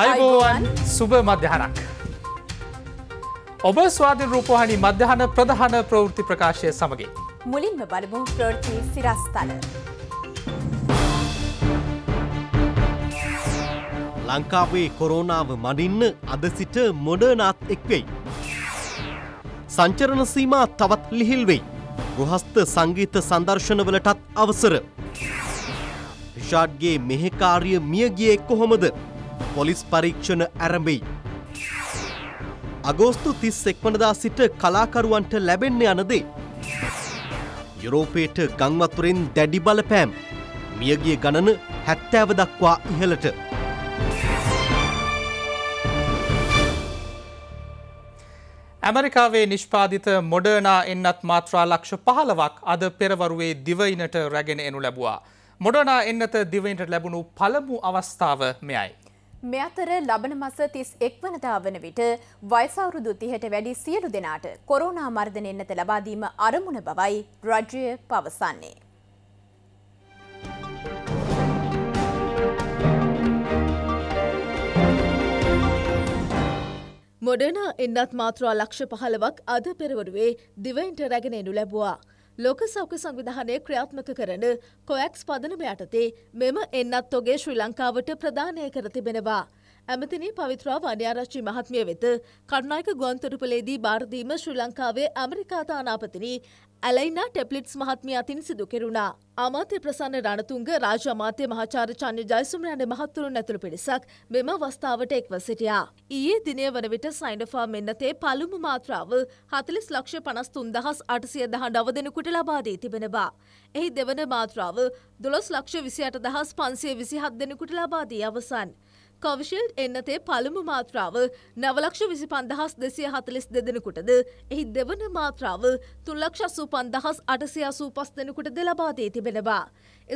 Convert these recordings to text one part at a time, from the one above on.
අයිබෝවන් සුභ මධ්‍යහනක්. ඔබ ස්වාධින් රූපහනි මධ්‍යහන ප්‍රධාන ප්‍රවෘති ප්‍රකාශය සමගින්. මුලින්ම බලමු ප්‍රෘති සිරස්ථල. ලංකාවේ කොරෝනාව මඩින්න අද සිට මොඩනාත් එක්වෙයි. සංචරණ සීම තවත් ලිහිල්වෙයි. ගෘහස්ත සංගීත සංදර්ශනවලටත් අවසර. ෂාඩ්ගේ මෙහෙකාරිය මියගියෙක් කොහොමද. පොලිස් පරීක්ෂණ ඇරඹෙයි. අගෝස්තු තිස් එක්වනදා සිට කලාකරුවන්ට ලැබෙන්න යනදේ. යුරෝපයට ගංවතුරෙන් දැඩි බලපෑම් මියගිය ගණන හැත්තෑව දක්වා ඉහළට. ඇමරිකාවේ නිෂ්පාධිත මොඩර්නා එන්නත් මාත්‍රා ලක්ෂ පහලවක් අද පෙරවරුවේ දිවයිනට රැගෙන එනු ලැබවා. මොඩනා එන්නත දිවයිනට ලැබුණු පළමු අවස්ථාව මෙයයි. මෙ අතර ලබන මස තිස් එක්වනදා වන විට වයිසවුරුදු තිහට වැඩි සියලු දෙනාට කොරෝනා මර්ධන එන්නත ලබාදීම අරමුණ බවයි රජ්‍යය පවසන්නේ. මොඩනා එන්නත් මාත්‍රා ලක්ෂ පහලවක් අද පෙරවරුවේ දිවයින්ට රැගෙනෙනු ලැබවා. ලෝක සෞඛ්‍ය සංවිධානය ක්‍රියාත්මක කරන කොයක්ස් පදනම යටතේ මෙම එන්නත් ඔගේ ශ්‍රී ලංකාවට ප්‍රධානය කර තිබෙනවා. ඇමතිනි පවිත්‍රා වන්‍යාරච්චි මහත්මිය වෙත කරුණායක ගුවන්තොටුපලේදී භාරදීම ශ්‍රී ලංකාවේ ඇමරිකා තානාපතිනි ඇලයිනා ටැප්ලිට්ස් මහත්මිය අතින් සිදු කෙරුණා. අමාත්‍ය ප්‍රසන්න රණතුංග රාජ අමාත්‍ය මහාචාර්ය චන්ද්‍ර ජයසුමරයන් මහත්තුරුන් ඇතුළු පිරිසක් මෙම අවස්ථාවට එක්ව සිටියා. ඊයේ දිනය වන විට සයින්ඩෆා මෙන්නතේ පළමු මාත්‍රාව 40 ලක්ෂ 53819 දෙනෙකුට ලබා දී තිබෙනවා. එහි දෙවන මාත්‍රාව 12 ලක්ෂ 28527 දෙනෙකුට ලබා දී අවසන්. කොවිශිල්ඩ් එන්නතේ පළමු මාත්‍රාව නවලක්ෂ විසි පන්දහස් දෙසිය හතලිස් දෙදෙනකුටද එහි දෙවන මාත්‍රාව තුල්ලක්ෂස්සූ පන්දහස් අටසියාසූ පස් දෙනකුටද ලබාදී තිබෙනවා.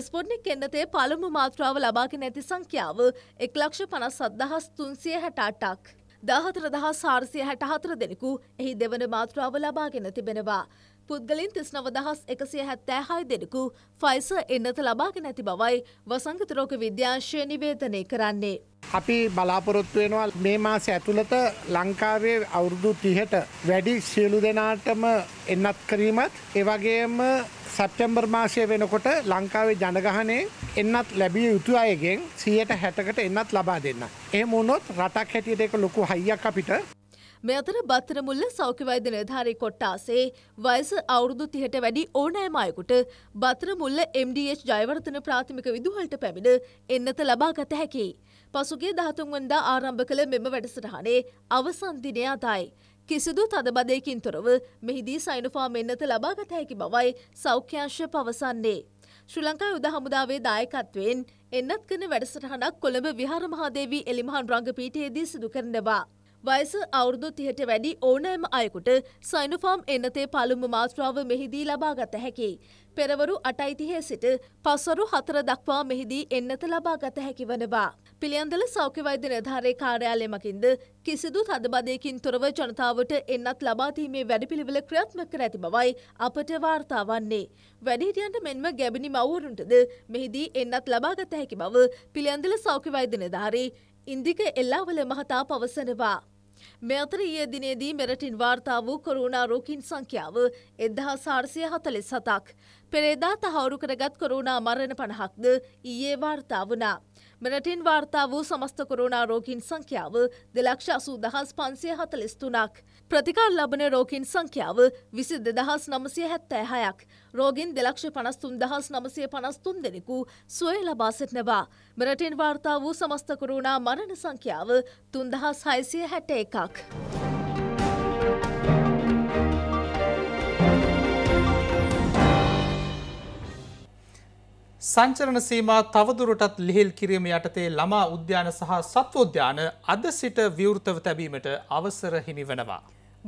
ස්පොට්නික් එන්නතේ පළමු මාත්‍රාව ලබාගෙන ඇති සංඛ්‍යාව එක්ලක්ෂ පනස් සද්දහස් තුන්සිය හැටාටක්. දාහතර දහස් සාර්සිය හැටහතර දෙනෙකු එහි දෙවන මාත්‍රාව ලබාගෙන තිබෙනවා. පුද්ගලින් තිස්නව දහස් එකසිය හැත්තෑහයි දෙනෙකු ෆයිස එන්නත ලබාගෙන නැති බවයි වසංගතරෝක විද්‍යාශය නිවේතනය කරන්නේ. අපි බලාපොරොත්තු වෙනවා මේ මාස ඇතුළත ලංකාවේ අවුරුදු තිහට වැඩි සියලු දෙනාටම එන්නත් කිරීමත් ඒවගේම සැප්ටැම්බර් මාසය වෙනකොට ලංකාවේ ජනගහනේ එන්නත් ලැබිය යුතු අයගෙන් සියයට හැටකට එන්නත් ලබා දෙන්න. එහෙම වුණොත් රටක් හැටියට එක ලොකු හයියක් අපිට මේ අතර බත්තරමුල්ල සෞඛ්‍යවෛද්‍ය නිලධාරී කොට්ටාසේ වයස අවුරුදු 30ට වැඩි ඕනෑම අයෙකුට බත්තරමුල්ල MDH ජයවර්ධන ප්‍රාථමික විදුහල්ට පැමිණ එන්නත ලබා ගත හැකියි. පසුගිය 13 වනදා ආරම්භ කළ මෙම වැඩසටහනේ අවසන් දිනය අදයි. කිසිදු තදබදයකින් තොරව මෙහිදී සයිනොෆාම් එන්නත ලබා ගත හැකි බවයි සෞඛ්‍යාංශ පවසන්නේ. ශ්‍රී ලංකා යුද හමුදාවේ දායකත්වයෙන් එන්නත් කරන වැඩසටහනක් කොළඹ විහාර මහාදේවී එලිමහන් රංගපීඨයේදී සිදු කරනවා. වයස අවුරුදු තිහට වැඩි ඕනෑම අයකුට සයිනුෆාම් එන්නතේ පළුම්ම මාත්‍රාව මෙහිදී ලබාගත හැකි. පෙරවරු අටයිතිහේ සිට පස්වරු හතර දක්වා මෙහිදී එන්නත ලබාගත හැකි වනවා. පිළියන්දල සෞඛ්‍යවෛද්‍ය නිධාරේ කාර්යාලය මකින්ද කිසිදු තදබදයකින් තොරව ජනතාවට එන්නත් ලබාදීමේ වැඩපිළිවෙල ක්‍රියාත්මක කර ඇති බවයි අපට වාර්තා වන්නේ. වැඩිහිටියන්ට මෙන්ම ගැබිනි මවුරුන්ටද මෙහිදී එන්නත් ලබාගත හැකි බව පිළියන්දල සෞඛ්‍යවෛද්‍ය නිධාරේ ඉන්දික එල්ලාවල මහතා පවසනවා. මෙතර ඊයේ දිනේදී මෙරටින් වාර්තා වූ කොරුණා රෝගීන් සංඛ්‍යාව 1447ක්. පෙරේදා තහවුරු කරගත් කොරුණා මරණ 50ක්ද ඊයේ වාර්තා වුණා. මෙරටින් වාර්තා වූ සමස්ත කොරුණා රෝගීන් සංඛ්‍යාව දෙලක්ෂ අසූ දහස් පන්සිය හතලිස් තුනක්. ප්‍රතිකාර ලබන රෝගීන් සංඛ්‍යාව විසි දෙදහස් නමසය හැත්තෑ හයක්. රෝගින් දෙලක්ෂ පනස්තුන් දහස් නමසය පනස්තුන් දෙනෙකු සොය ලබා සිටනවා. මෙරටින් වාර්තා වූ සමස්ත කොරුණා මරණ සංඛ්‍යාව තුන්දහස් හයිසිය හැට එකක්. සංචරණ සීම තවදුරටත් ලිහිල් කිරීම යටතේ ළමා උද්‍යාන සහ සත්වෝද්‍යාන අද සිට විවෘතව තැබීමට අවසර හිමි වනවා.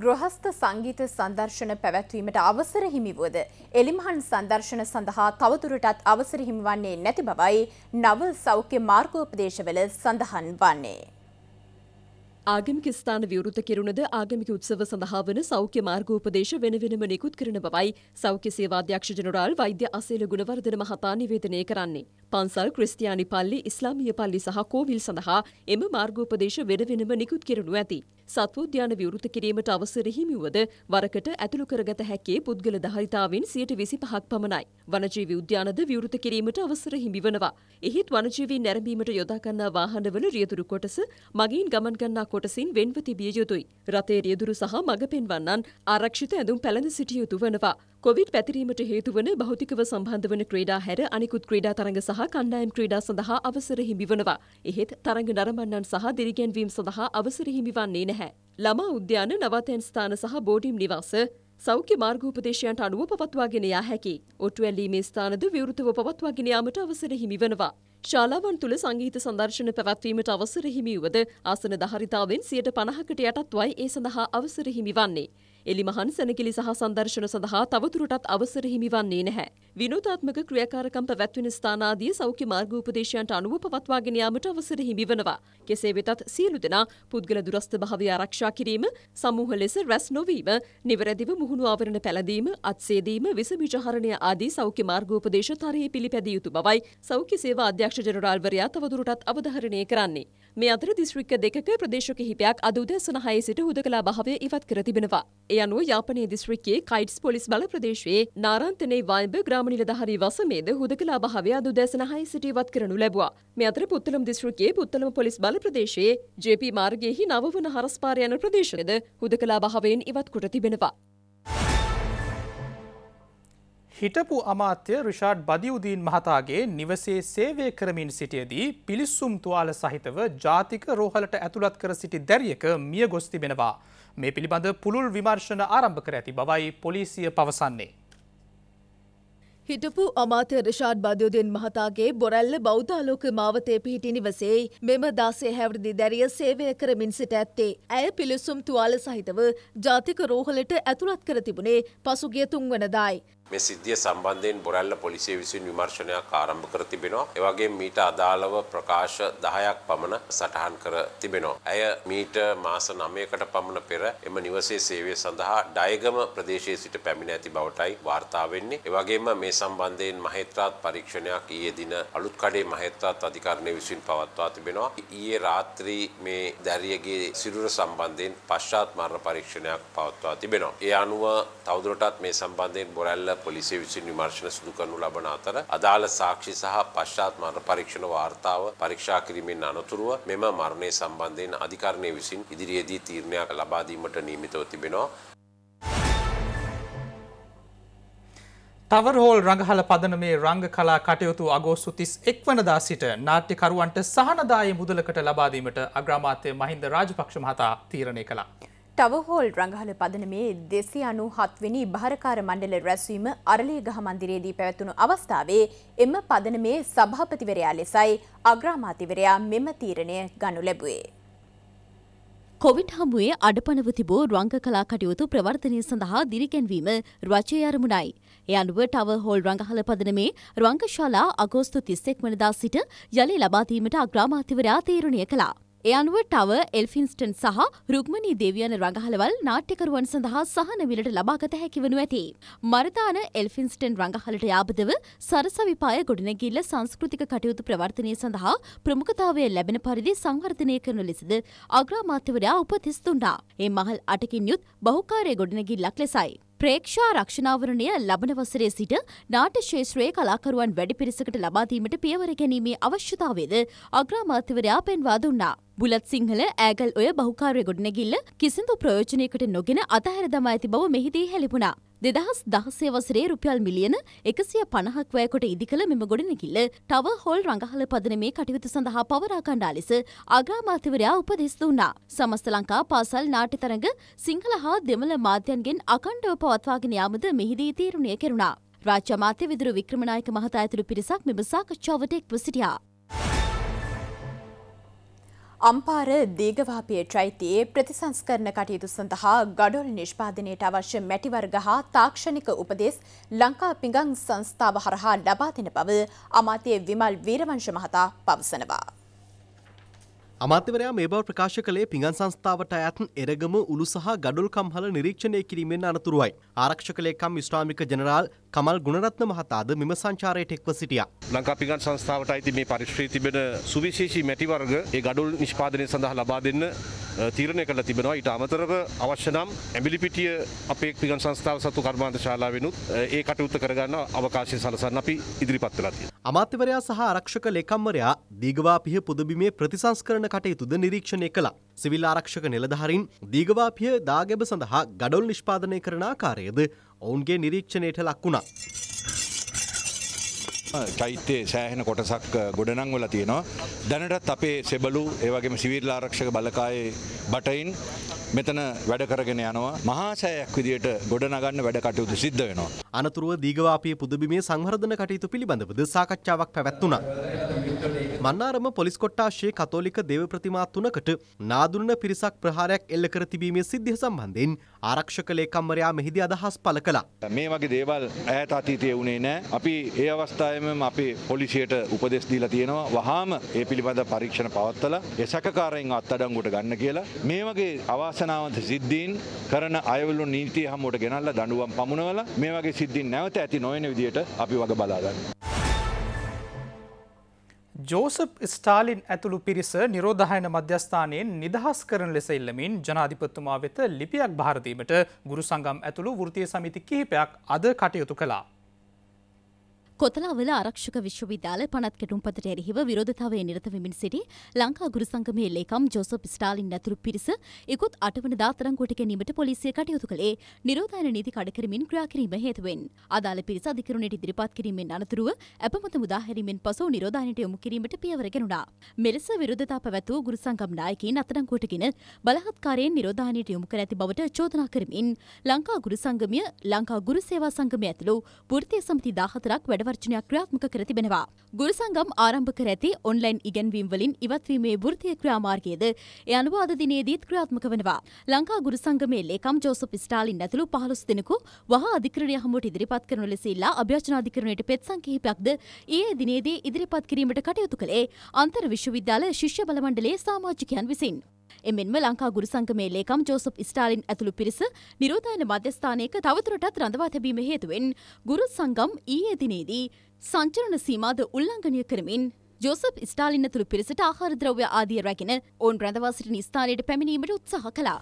ගෘහස්ත සංගීත සංදර්ශන පැවැත්වීමට අවසර හිමිවුවද එලිමහන් සංදර්ශන සඳහා තවතුරටත් අවසර හිමිවන්නේ නැති බවයි නව සෞඛ්‍ය මාර්ගෝපදේශවල සඳහන් වන්නේ. ආගමික ස්ථාන විවෘත කෙරුණද ආගමික උත්සව සඳහා වන සෞඛ්‍ය මාර්ගෝපදේශ වෙන වෙනම නිකුත් කරන බවයි සෞඛ්‍ය සේවාධ්‍යක්ෂ ජනරාල් වෛද්‍ය අසේල ගුණවර්ධන මහතා නිවේදනය කරන්නේ. පන්සල් ක්‍රිස්තියානි පල්ලි ඉස්ලාමීය පල්ලි සහ කෝවිල් සඳහා එම මාර්ගෝපදේශ වෙන වෙනම නිකුත් කෙරනු ඇති. සත්වෝද්‍යාන විවෘත කිරීමට අවසර හිමිවද වරකට ඇතුළු කරගත හැකේ පුද්ගල දහරිතාවෙන් සියයට විසි පහක් පමණයි. වනජීවි උද්‍යානද විවෘත කිරීමට අවසර හිමිවනවා. එහෙත් වනජීවී නැරඹීමට යොදාගන්නා වාහනවල රියදුරු කොටස මගින් ගමන්ගන්නා කොටසින් වෙන්ව තිබිය යුතුයි. රතේ රියදුරු සහ මඟ පෙන්වන්නන් ආරක්ෂිත ඇඳුම් පැළඳ සිටිය යුතු වනවා. කොවිඩ් පැතිරීමට හේතුවන භෞතිකව සම්බන්ධ වන ක්‍රීඩා හැර අනිකුත් ක්‍රීඩා තරඟ සහ කණ්ඩායම් ක්‍රීඩා සඳහා අවසර හිමිවනවා. එහෙත් තරඟ නරඹන්නන් සහ දිරිගැන්වීම් සඳහා අවසර හිමිවන්නේ නැහැ. ළමා උද්‍යාන නවතැන් ස්ථාන සහ බෝඩිම් නිවාස සෞඛ්‍ය මාර්ගෝපදේශයන්ට අනුව පවත්වාගෙන යා හැකි. ඔට්ටු ඇල්ලීමේ ස්ථානද විවෘතව පවත්වාගෙන යාමට අවසර හිමි වෙනවා. ශාලාවන් තුළ සංගීත සංදර්ශන පැවැත්වීමට අවසර හිමි වුවද ආසන දහරිතාවෙන් සියයට පණහකට යටත්වයි ඒ සඳහා අවසර හිමි වන්නේ. එලිමහන් සැනකිලි සහ සංදර්ශන සඳහා තවදුරටත් අවසර හිමිවන්නේ නැහැ. විනෝදාත්මක ක්‍රියාකාරකම් පැවැත්වෙන ස්ථානාදී සෞඛ්‍ය මාර්ග උපදේශයන්ට අනුව පවත්වාගෙන යාමට අවසර හිමි වෙනවා. කෙසේ වෙතත් සියලු දෙනා පුද්ගල දුරස්ත භාවය ආරක්ෂා කිරීම, සමූහ ලෙස රැස් නොවීම, නිවැරදිව මුහුණු ආවරණ පැළඳීම, අත්සේදීම, විස විචාරණය ආදී සෞඛ්‍ය මාර්ග උපදේශ තරයේ පිළිපැදිය යුතු බවයි සෞඛ්‍ය සේවා අධ්‍යක්ෂ ජනරාල්වරයා තවදුරටත් අවධාරණය කරන්නේ. මේ අතර දිස්ත්‍රික්ක දෙකක ප්‍රදේශ කිහිපයක් අද උදෑසන 6 සිට හුදකලා භාවය ඉවත් කර තිබෙනවා. ඒ අනුව යාපනයේ දිස්ත්‍රික්කයේ කයිට්ස් පොලිස් බල ප්‍රදේශයේ නාරන්තනේ වයඹ ග්‍රාම නිලධාරී වසමේද හුදකලා භාවය අද උදෑසන 6 සිට ඉවත් කරනු ලැබුවා. මේ අතර පුත්තලම දිස්ත්‍රික්කයේ පුත්තලම පොලිස් බල ප්‍රදේශයේ ජේ.පී. මාර්ගයේහි නවවන හරස්පාර යන ප්‍රදේශයේද හුදකලා භාවයෙන් ඉවත් කොට තිබෙනවා. හිටපු අමාත්‍ය රිෂාඩ් බදිවුදීන් මහතාගේ නිවසේ සේවය කරමින් සිටියදී පිලිස්සුම් තුවාල සහිතව ජාතික රෝහලට ඇතුළත් කර සිටි දැරියක මිය ගොස් තිබෙනවා. මේ පිළිබඳ පුළුල් විමර්ශන ආරම්භ කර ඇති බවයි පොලිසිය පවසන්නේ. හිටපු අමාත්‍ය රිෂාඩ් බදයුදින් මහතාගේ බොරැල්ල බෞද්ධාලෝක මාවතය පිහිටි නිවසේ මෙම දාසේ හැවරදි දැරිය සේවය කරමින් සිට ඇත්තේ. ඇය පිළිසුම් තුවාල සහිතව ජාතික රෝහලට ඇතුළත් කර තිබුණේ පසුගිය තුන්වනදායි. මේ සිද්ධිය සම්බන්ධයෙන් බොරැල්ල පොලිසිය විසින් විමර්ශනයක් ආරම්භ කර තිබෙනවා. ඒ වගේම මීට අදාළව ප්‍රකාශ 10ක් පමණ සටහන් කර තිබෙනවා. ඇය මීට මාස 9කට පමණ පෙර එම නිවසේ සේවය සඳහා ඩයගම ප්‍රදේශයේ සිට පැමිණ ඇති බවටයි වාර්තා වෙන්නේ. ඒ වගේම මේ සම්බන්ධයෙන් මහේත්‍රාත් පරීක්ෂණයක් ඊයේ දින අලුත් කඩේ මහේත්‍රාත් අධිකරණය විසින් පවත්වා තිබෙනවා. ඊයේ රාත්‍රී මේ දැරියගේ සිරුර සම්බන්ධයෙන් පශ්චාත් මරණ පරීක්ෂණයක් පවත්වා තිබෙනවා. ඒ අනුව තවදුරටත් මේ සම්බන්ධයෙන් බොරැල්ල පොලිසිය විසින් විමර්ශන සිදු කරනු ලබන අතර අදාළ සාක්ෂි සහ පශ්චාත් මරණ පරීක්ෂණ වාර්තාව පරීක්ෂා කිරීමෙන් අනතුරුව මෙම මරණය සම්බන්ධයෙන් අධිකරණය විසින් ඉදිරියේදී තීරණයක් ලබා දීමට නියමිතව තිබෙනවා. තවරෝල් රඟහල පදන මේ රංග කලා කටයුතු අගෝස්තු තිස් එක්වනදා සිට නාට්‍යකරුවන්ට සහනදාය මුදලකට ලබාදීමට අග්‍රාමාත්‍ය මහින්ද රාජපක්ෂ මහතා තීරණය කළා. තවහෝල් රංගහල පදනමේ දෙසි අනු හත්වෙනි භාරකාර මණ්ඩල රැස්වීම අරලිය ගහ මන්දිරයේදී පැවැත්වුණු අවස්ථාවේ එම පදනමේ සභාපතිවරයා ලෙසයි අග්‍රාමාතිවරයා මෙම තීරණය ගනු ලැබුවේ. කොවිට් හමුවේ අඩපනව තිබූ රංග කලා කටයුතු ප්‍රවර්ධනය සඳහා දිරිගැන්වීම රජය අරමුණයි. එ අනුව ටව හෝල් රංගහල පදනමේ රංගශාලා අගෝස්තු තිස්සෙක් වනදා සිට යළි ලබාදීමට අග්‍රාමාතිවරයා තීරණය කලා. ඒ අනුව ටව එල්ෆින්ස්ටන් සහ රුක්මණී දෙවියන රඟහලවල් නාට්‍යකරුවන් සඳහා සහනවිලට ලබාගත හැකිවනු ඇති. මරතාන එල්ෆින්ස්ටන් රඟහලට යාබදව සරසවිපාය ගොඩනැගිල්ල සංස්කෘතික කටයුතු ප්‍රවර්තනය සඳහා ප්‍රමුඛතාවය ලැබෙන පරිදි සංවර්ධනය කරනු ලෙසද අග්‍රාමාත්‍යවරයා උපතිස් දුන්නා. ඒ මහල් අටකින් යුත් බහුකාරය ගොඩනැගිල්ලක් ලෙසයි. ප්‍රේක්ෂා රක්ෂණාවරණය ලබන වසරේ සිට නාට්‍ය ශේත්‍රයේ කලාකරුවන් වැඩි පිරිසකට ලබා දීමට පියවර ගැනීමේ අවශ්‍යතාවයද අග්‍රාමාත්‍යවරයා පෙන්වා දුන්නා. බුලත් සිංහල ඈගල් ඔය බහුකාරය ගොඩනැගිල්ල කිසිදු ප්‍රයෝජනයකට නොගෙන අතහැර දමා ඇති බව මෙහිදී හැලිපුණා. දෙදහස් දහසේ වසරේ රුපියල් මිලියන එකසිය පණහක් වැයකොට ඉදිකළ මෙම ගොඩනැගිල්ල ටව හොල් රඟහල පදනමේ කටයුතු සඳහා පවරා කණ්ඩා ලෙස අග්‍රාමාත්‍යවරයා උපදෙස් දුන්නා. සමස්ත ලංකා පාසල් නාට්‍ය තරඟ සිංහල හා දෙමළ මාධ්‍යන්ගෙන් අකණ්ඩව පවත්වාගෙන යාමද මෙහිදී තීරණය කෙරුණා. රාජ්‍ය අමාත්‍ය විදුරු වික්‍රමනායක මහතා ඇතුළු පිරිසක් මෙම සාකච්ඡාවට එක්ව සිටියා. අම්පාර දීගවාපිය චෛත්‍යයේ ප්‍රතිසංස්කරණ කටයුතු සඳහා ගඩොල් නිෂ්පාදනයට අවශ්‍ය මැටිවර්ග හා තාක්ෂණික උපදෙස් ලංකා පිඟං සංස්ථාව හරහා ලබා දෙන බව අමාත්‍ය විමල් වීරවංශ මහතා පවසනවා. අමාත්‍යවරයා මේ බව ප්‍රකාශ කළේ පිඟන් සංස්ථාවට අයත් එරගම උළු සහ ගඩොල්කම්හල නිරීක්ෂණය කිරීමෙන් අනතුරුවයි. ආරක්ෂක ලේකම් විශ්‍රාමික ජනරාල් කමල් ගුණරත්න මහතාද මෙම සංචාරයට එක්ව සිටියා. ලංකා පිඟන් සංස්ථාවට අයිති මේ පරිශ්‍රයේ තිබෙන සුවිශේෂී මැටි වර්ග ඒ ගඩොල් නිෂ්පාදනය සඳහා ලබා දෙන්න තීරණය කරලා තිබෙනවා. ඊට අමතරව අවශ්‍ය නම් ඇඹිලිපිටිය අපේ පිඟන් සංස්ථාව සතු කර්මාන්ත ශාලාවෙනුත් ඒ කටයුත්ත කරගන්න අවකාශය සලසන්න අපි ඉදිරිපත් වෙලා තියෙනවා. අමාත්‍යවරයා සහ ආරක්ෂක ලේකම්වරයා දීගවාපිය පුදබිමේ ප්‍රතිසංස්කරණ කටයුතුද නිරීක්ෂණය කළා. සිවිල් ආරක්ෂක නිලධාරීන් දීගවාපිය දාගැබ සඳහා ගඩොල් නිෂ්පාදනය කරන ආකාරයද ඔවුන්ගේ නිරීක්ෂණයට ලක් වුණා. චෛත්‍යයේ සෑහෙන කොටසක් ගොඩනං වෙලා තියෙනවා. දැනටත් අපේ සෙබළු ඒ වගේම සිවිල් ආරක්ෂක බලකායේ බටයින් මෙතන වැඩ කරගෙන යනවා මහා සෑයක් විදියට ගොඩනගන්න වැඩ කටයුතු සිද්ධ වෙනවා. අනතුරුව දීගවාපිය පුදබිමේ සංවර්ධන කටයුතු පිළිබඳවද සාකච්ඡාවක් පැවැත්වුණා. මන්නාරම පොලිස් කොට්ටාශයේ කතෝලික දේව ප්‍රතිමා තුනකට නාදුන්න පිරිසක් ප්‍රහාරයක් එල්ල කර තිබීමේ සිද්ධිය සම්බන්ධයෙන් ආරක්ෂක ලේකම්වරයා මෙහිදී අදහස් පළ කළා. මේ වගේ දේවල් ඈත අතීතයේ වුණේ නැහැ. අපි ඒ අවස්ථාවේම අපි පොලිසියට උපදෙස් දීලා තියෙනවා. වහාම ඒ පිළිබඳ පරීක්ෂණ පවත්වලා ඒ සැකකාරයන් අත්අඩංගුවට ගන්න කියලා. මේ වගේ අවාසනාවන්ත සිද්ධීන් කරන අයවලු නීතිය හමුවට ගෙනල්ලා දඬුවම් පමුණවලා මේ වගේ සිද්ධීන් නැවත ඇති නොවන විදියට අපි වග බලා ගන්නවා. ජෝසප් ස්ටාලින් ඇතුළු පිරිස නිරෝධහයන මධ්‍යස්ථානයෙන් නිදහස් කරන ලෙස ඉල්ලමින් ජනාධිපත්තුමා වෙත ලිපියක් භාරදීමට ගුරු සංගම් ඇතුළු වෘතිය සමිති කිහිපයක් අද කටයුතු කලා. කොතලාවල ආරක්ෂක විශ්වවිද්‍යාල පනත් කෙටුම්පතට එරෙහිව විරෝධතාවය නිරත වෙමින් සිටි ලංකා ගුරු සංගමයේ ලේකම් ජෝසප් ස්ටාලින් ඇතුළු පිරිස ඉකුත් අටවනදා තරංගුවට ගැනීමට පොලිසිය කටයුතු කළේ නිරෝධායන නීති කඩකිරීමෙන් ක්‍රියා කිරීම හේතුවෙන්. අදාළ පිරිස අධිකරණයට ඉදිරිපත් කිරීමෙන් අනතුරුව අපමත මුදා හැරීමෙන් පසු නිරෝධායනයට යොමු කිරීමට පියවර ගැනුණා. මෙලෙස විරෝධතා පැවැත්වූ ගුරු සංගම් නායකයින් අත්අඩංගුවටගෙන බලහත්කාරයෙන් නිරෝධායනයට යොමු කර ඇති බවට චෝදනා කරමින් ලංකා ගුරු සංගමය ලංකා ගුරු සේවා සංගමය ඇතුළු වෘත්තීය සමිති 14ක් වැඩ ආවර්ජනයක් ක්‍රියාත්මක කර තිබෙනවා. ගුරුසංගම් ආරම්භ කර ඇති ඔන්ලයින් ඉගැන්වීම් වලින් ඉවත්වීමේ වෘත්තීය ක්‍රියාමාර්ගයේද ඒ අනුව අද දිනේදීත් ක්‍රියාත්මක වෙනවා. ලංකා ගුරුසංගමේ ලේකම් ජෝසප් ස්ටාලින් ඇතුළු 15 දෙනෙකු වහා අධිකරණය හමුවට ඉදිරිපත් කරන ලෙස ඉල්ලා අභ්‍යර්ථන අධිකරණයට පෙත්සන් කිහිපයක්ද ඊයේ දිනේදී ඉදිරිපත් කිරීමට කටයුතු කළේ අන්තර් විශ්වවිද්‍යාල ශිෂ්‍ය බල මණ්ඩලයේ සාමාජිකයන් විසින්. එමෙන්ම ලංකා ගුරුසංගමේ ලේකම් ජෝසප් ස්ටාලින් ඇතුළු පිරිස නිරෝධායන මධ්‍යස්ථානයක තවදුරටත් රඳවා තැබීම හේතුවෙන් ගුරු සංගම් ඊයේ දිනේදී සංචරණ සීමාද උල්ලංඝනය කරමින් ජෝසප් ස්ටාලින් ඇතුළු පිරිසට ආහාර ද්‍රව්‍ය ආදිය රැගෙන ඔවුන් රැඳවා සිටින ස්ථානයට පැමිණීමට උත්සාහ කළා.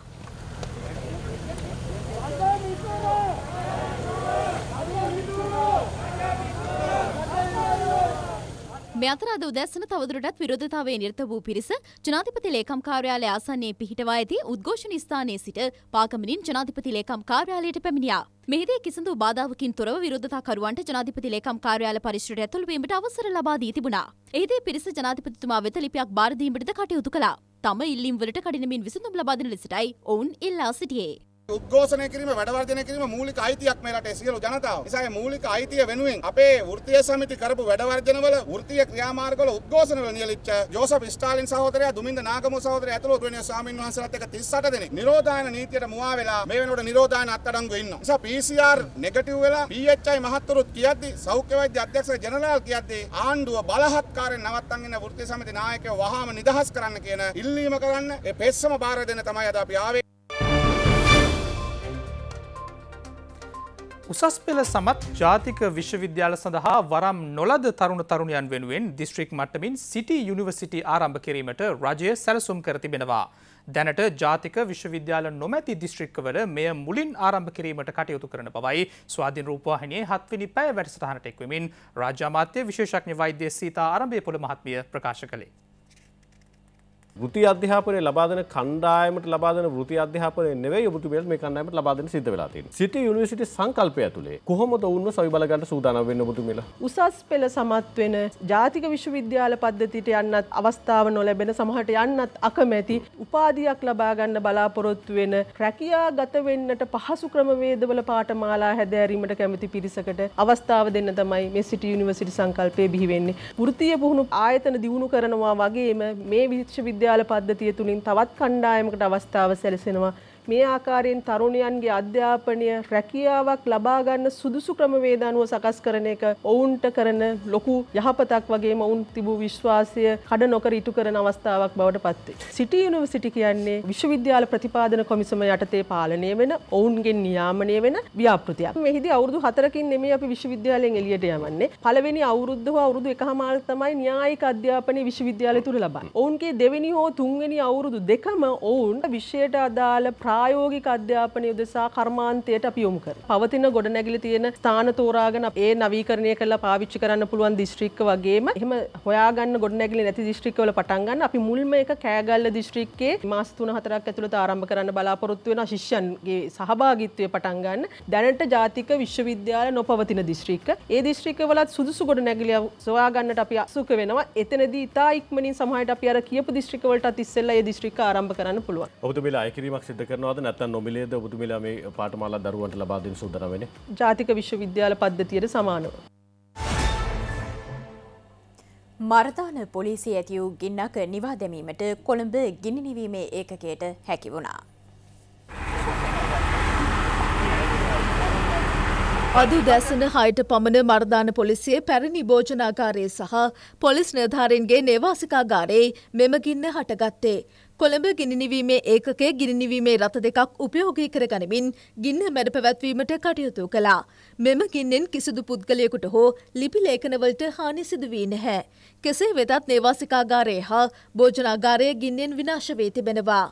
මේ අතර අද උදැසන තවදුරටත් විරෝධතාවය නිරත වූ පිරිස ජනාධිපති ලේකම් කාර්යාලය ආසන්නයේ පිහිටවා ඇති උද්ඝෝෂණ ස්ථානයේ සිට පාකමනින් ජනාධිපති ලේකම් කාර්යාලයට පැමිණියා. මෙහිදී කිසිදු බාධාවකින් තොරව විරෝධතාකරුවන්ට ජනාධිපති ලේකම් කාර්යාල පරිශ්‍රයට ඇතුළු වීමට අවසර ලබා දී තිබුණා. එහිදී පිරිස ජනාධිපතිතුමා වෙත ලිපියක් බාර දීමටද කටයුතු කළා. තම ඉල්ලීම් වලට කඩිනමින් විසඳුම් ලබා දෙන ලෙසටයි ඔවුන් ඉල්ලා සිටියේ. උද්ඝෝෂණය කිරීම වැඩවර්ධනය කිරීම මූලික අයිතියක් මේ රටේ සියලු ජනතාව. නිසා මේ මූලික අයිතිය වෙනුවෙන් අපේ වෘත්තීය සමිති කරපු වැඩවර්ධනවල වෘත්තීය ක්‍රියාමාර්ගවල උද්ඝෝෂණවල නියලිච්ච ජෝසප් ස්ටාලින් සහෝදරයා දුමින්ද නාගමු සහෝදරයා ඇතුළු උද්වේනීය ස්වාමීන් වහන්සේලාත් එක්ක 38 දෙනෙක් නිරෝධායන නීතියට මුවා වෙලා මේ වෙනකොට නිරෝධායන අත්අඩංගුවේ ඉන්නවා. නිසා PCR නෙගටිව් වෙලා PHI මහත්වරුත් කියද්දි සෞඛ්‍ය වෛද්‍ය අධ්‍යක්ෂක ජනරාල් කියද්දි ආණ්ඩුව බලහත්කාරයෙන් නවත්තන් ඉන්න වෘත්තීය සමිති නායකයෝ වහාම නිදහස් කරන්න කියන ඉල්ලීම කරන්න ඒ පෙස්සම බාර දෙන්න තමයි අද අපි ආවේ. උසස් පෙළ සමත් ජාතික විශ්වවිද්‍යාල සඳහා වරම් නොලද තරුණ තරුණයන් වෙනුවෙන් දිස්ත්‍රික් මට්ටමින් සිටි යුනිවර්සිටි ආරම්භ කිරීමට රජය සැලසුම් කර තිබෙනවා. දැනට ජාතික විශ්වවිද්‍යාල නොමැති දිස්ත්‍රික්කවල මෙය මුලින් ආරම්භ කිරීමට කටයුතු කරන බවයි ස්වාධීන රූපවාහිනියේ හත්වෙනි පැය වැඩසටහනට එක්වෙමින් රාජ්‍ය අමාත්‍ය විශේෂඥ වෛද්‍ය සීතා ආරම්භය පොළ මහත්මිය ප්‍රකාශ කළේ. ෘති අධ්‍යාපනය ලබාදන කණ්ඩායමට ලබාදන ෘති අධ්‍යාපනය නෙවෙයි ඔබතුමල් මේ කණ්ඩායමට ලබාදන සිද්ධ වෙලා තියෙනවා. සිටි යුනිවර්සිටි සංකල්පය ඇතුලේ කොහොමද ඔවුන්ව සවිබල ගන්න සූදානම් වෙන්නේ ඔබතුමීලා? උසස් පෙළ සමත් වෙන ජාතික විශ්වවිද්‍යාල පද්ධතියට යන්නත් අවස්ථාව නොලැබෙන සමහරට යන්නත් අකමැති උපාධියක් ලබා ගන්න බලාපොරොත්තු වෙන රැකියාගත වෙන්නට පහසු ක්‍රමවේදවල පාඨමාලා හැදෑරීමට කැමති පිරිසකට අවස්ථාව දෙන්න තමයි මේ සිටි යුනිවර්සිටි සංකල්පය බිහි වෙන්නේ. වෘත්තීය පුහුණු ආයතන දියුණු කරනවා වගේම මේ විශ්වවිද්‍යාල අන්තර්ජාල පද්ධතිය තුළින් තවත් කණ්ඩායමකට අවස්ථාව සැලසෙනවා මේ ආකාරයෙන් තරුණයන්ගේ අධ්‍යාපනය රැකියාවක් ලබා ගන්න සුදුසු ක්‍රමවේද අනුව සකස් කරන එක ඔවුන්ට කරන ලොකු යහපතක් වගේම ඔවුන් තිබූ විශ්වාසය කඩ නොකර ඉටු කරන අවස්ථාවක් බවට පත්වේ. සිටි යුනිවර්සිටි කියන්නේ විශ්වවිද්‍යාල ප්‍රතිපාදන කොමිසම යටතේ පාලනය වෙන ඔවුන්ගේ නියාමනය වෙන ව්‍යාපෘතියක් මෙහිදී අවුරුදු හතරකින් නෙමේ අපි විශ්වවිද්‍යාලයෙන් එළියට යවන්නේ පළවෙනි අවුරුද්ද හෝ අවුරුදු එකහමාර තමයි න්‍යායික අධ්‍යාපනය විශ්වවිද්‍යාලය තුල ලබන්නේ ඔවුන්ගේ දෙවෙනි හෝ තුන්වෙනි අවුරුදු දෙකම ඔවුන් විෂයට අදාළ ප්‍රා ප්‍රායෝගික අධ්‍යාපනය උදෙසා කර්මාන්තයට අපි යොමු කර. පවතින ගොඩනැගිලි තියෙන ස්ථාන තෝරාගෙන ඒ නවීකරණය කරලා පාවිච්චි කරන්න පුළුවන් දිස්ත්‍රික්ක වගේම එහෙම හොයාගන්න ගොඩනැගිලි නැති දිස්ත්‍රික්කවල පටන් ගන්න අපි මුල්ම එක කෑගල්ල දිස්ත්‍රික්කේ මාස 3-4ක් ඇතුළත ආරම්භ කරන්න බලාපොරොත්තු වෙන ශිෂ්‍යන්ගේ සහභාගීත්වය පටන් ගන්න. දැනට ජාතික විශ්වවිද්‍යාල නොපවතින දිස්ත්‍රික්ක. ඒ දිස්ත්‍රික්කවලත් සුදුසු ගොඩනැගිලි සොයා ගන්නට අපි අසුක වෙනවා. එතනදී ඉතා ඉක්මනින් සමහරට අපි අර කියපු දිස්ත්‍රික්කවලටත් ඉස්සෙල්ලා ඒ දිස්ත්‍රික්ක ආරම්භ කරන්න පුළුවන්. ඔබතුමීලා අයකිරීමක් සිදු කර කරනවද නැත්තම් නොමිලේද ඔබතුමිලා මේ පාඨමාලා දරුවන්ට ලබා දෙන්න සූදානම් වෙන්නේ? ජාතික විශ්වවිද්‍යාල පද්ධතියට සමානව. මරදාන පොලිසිය ඇති වූ ගින්නක නිවා දැමීමට කොළඹ ගිනි නිවීමේ ඒකකයට හැකි වුණා. අද දැසන හයට පමණ මර්ධාන පොලිසිය පැරණි භෝජනාකාරයේ සහ පොලිස් නිධාරන්ගේ නේවාසිකාගාරයේ මෙමගින්න හටගත්තේ. කොළඹ ගිනිනිවීමේ ඒකකේ ගිනිනිවීමේ රථ දෙකක් උපයෝගී කර ගනිමින් ගින්න මැඩ පැවැත්වීමට කටයුතු කළා. මෙම ගින්නෙන් කිසිදු පුද්ගලයෙකුට හෝ ලිපි ලේඛනවලට හානි සිදු වී නැහැ. කෙසේ වෙතත් නේවාසිකාගාරයේ හා භෝජනාගාරයේ ගින්නෙන් විනාශ වී තිබෙනවා.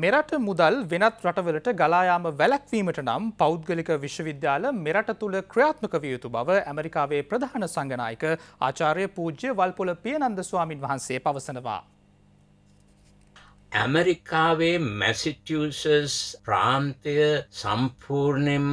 මෙරට මුදල් වෙනත් රටවලට ගලායාම වැලැක්වීමට නම් පෞද්ගලික විශ්වවිද්‍යාල මෙරට තුළ ක්‍රියාත්මක විය යුතු බව ඇමරිකාවේ ප්‍රධාන සංගනායක ආචාර්ය පූජ්‍ය වල්පොල පියනන්ද ස්වාමින් වහන්සේ පවසනවා. ඇමරිකාවේ මැසිටියසස් ප්‍රාන්තය සම්පූර්ණයෙන්ම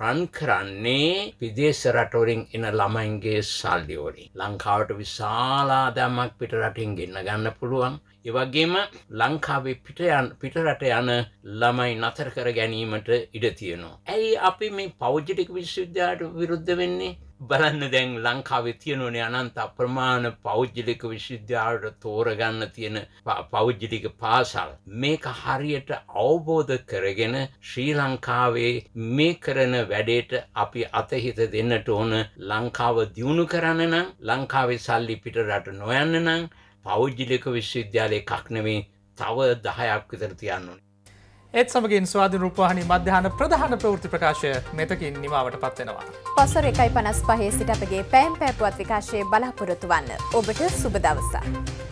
රන් කරන්නේ විදේශ රටවරින් එන ළමයින්ගේ සල්ලිෝරි. ලංකාවට විශාලාදමක් පිට රටින් ගෙන්න්න ගන්න පුළුවන්. ඒවගේම ලංකාවේ පිටයන් පිටරට යන ළමයි නතර කර ගැනීමට ඉඩ තියෙනවා. ඇයි අපි මේ පෞජිටික විශ්වවිද්‍යාට විරුද්ධ වෙන්නේ බලන්න දැන් ලංකාවේ තියෙනනේ අනන්ත අප්‍රමාණ පෞද්ගලික විශ්වවිද්‍යාලවලට තෝරගන්න තියෙන පෞද්ගලික පාසල් මේක හරියට අවබෝධ කරගෙන ශ්‍රී ලංකාවේ මේ කරන වැඩේට අපි අතහිත දෙන්නට ඕන ලංකාව දියුණු කරන්න නම් ලංකාවේ සල්ලි පිට රට නොයන්න නම් පෞද්ගලික විශ්වවිද්‍යාලයේ කක්නමේ තව 10ක් විතර තියන්න ඕනේ එත් සමගින් ස්වාධ රූපවාහනි මධ්‍යහන ප්‍රධාන ප්‍රවෘති ප්‍රකාශය මෙතකින් නිමාවට පත්වෙනවා. පසර එකයි පනස් පහේ සිට අපගේ පෑම් පෑපුවත් විකාශය බලාපොරොතුවන්න ඔබට සුබදවසා.